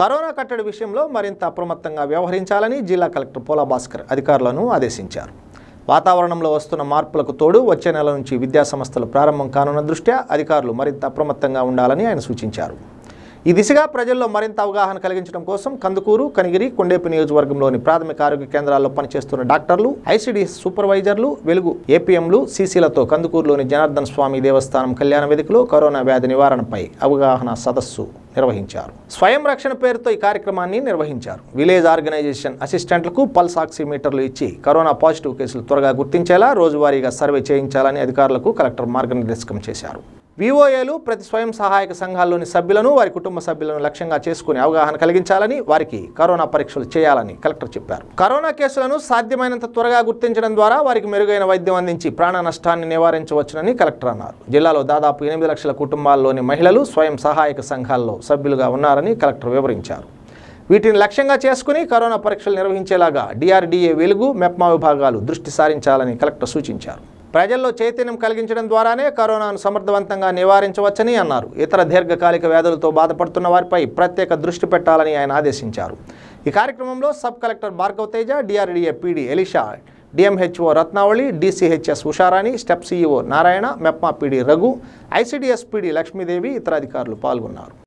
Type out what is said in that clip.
corona కట్టడి విషయంలో మరింత అప్రమత్తంగా వ్యవహరించాలని జిల్లా కలెక్టర్ పోలా భాస్కర్ అధికారులను ఆదేశించారు వాతావరణంలో వస్తున్న మార్పులకు తోడు వచ్చే నెల నుంచి విద్యాసంస్థలు ప్రారంభం కానున్న దృష్ట్యా అధికారులు మరింత అప్రమత్తంగా ఉండాలని ఆయన సూచించారు ఈ దిశగా ప్రజల్లో మరింత అవగాహన కలిగించడం కోసం కందుకూరు కనిగిరి కొండేపు నియోజకవర్గంలోని ప్రాథమిక ఆరోగ్య కేంద్రాల్లో పనిచేస్తున్న డాక్టర్లు ఐసీడీఎస్ సూపర్వైజర్లు వెలుగు ఏపీఎంలు సీసీలతో కందుకూరులోని జనార్దన్ స్వామి దేవస్థానం కళ్యాణ వేదికలో కరోనా వ్యాధి నివారణపై అవగాహన సదస్సు నిర్వహించారు స్వయం రక్షణ పేరుతో ఈ కార్యక్రమాన్ని నిర్వహించారు విలేజ్ ఆర్గనైజేషన్ అసిస్టెంట్లకు పల్స్ ఆక్సిమీటర్లు ఇచ్చి కరోనా పాజిటివ్ కేసులు త్వరగా గుర్తించేలా రోజువారీగా సర్వే చేయించాలని అధికారులకు కలెక్టర్ మార్గనిర్దేశకం చేశారు వివోఏలు ప్రతి స్వయం సహాయక సంఘాల్లోని సభ్యులను వారి కుటుంబ సభ్యులను లక్ష్యంగా చేసుకుని అవగాహన కలిగించాలని వారికి కరోనా పరీక్షలు చేయాలని కలెక్టర్ చెప్పారు కరోనా కేసులను సాధ్యమైనంత త్వరగా గుర్తించడం ద్వారా వారికి మెరుగైన వైద్యం అందించి ప్రాణ నష్టాన్ని నివారించవచ్చునని కలెక్టర్ అన్నారు జిల్లాలో దాదాపు ఎనిమిది లక్షల కుటుంబాల్లోని మహిళలు స్వయం సహాయక సంఘాల్లో సభ్యులుగా ఉన్నారని కలెక్టర్ వివరించారు వీటిని లక్ష్యంగా చేసుకుని కరోనా పరీక్షలు నిర్వహించేలాగా డిఆర్డీఏ వెలుగు మెప్మా విభాగాలు దృష్టి సారించాలని కలెక్టర్ సూచించారు ప్రజల్లో చైతన్యం కలిగించడం ద్వారానే కరోనాను సమర్థవంతంగా నివారించవచ్చని అన్నారు ఇతర దీర్ఘకాలిక వ్యాధులతో బాధపడుతున్న వారిపై ప్రత్యేక దృష్టి పెట్టాలని ఆయన ఆదేశించారు ఈ కార్యక్రమంలో sub collector Bhargava Teja DRDA PD Elisha DMHO Ratnavali DCHS Usharani step CEO Narayana MEPMA PD Raghu ICDS PD Lakshmidevi ఇతర అధికారులు పాల్గొన్నారు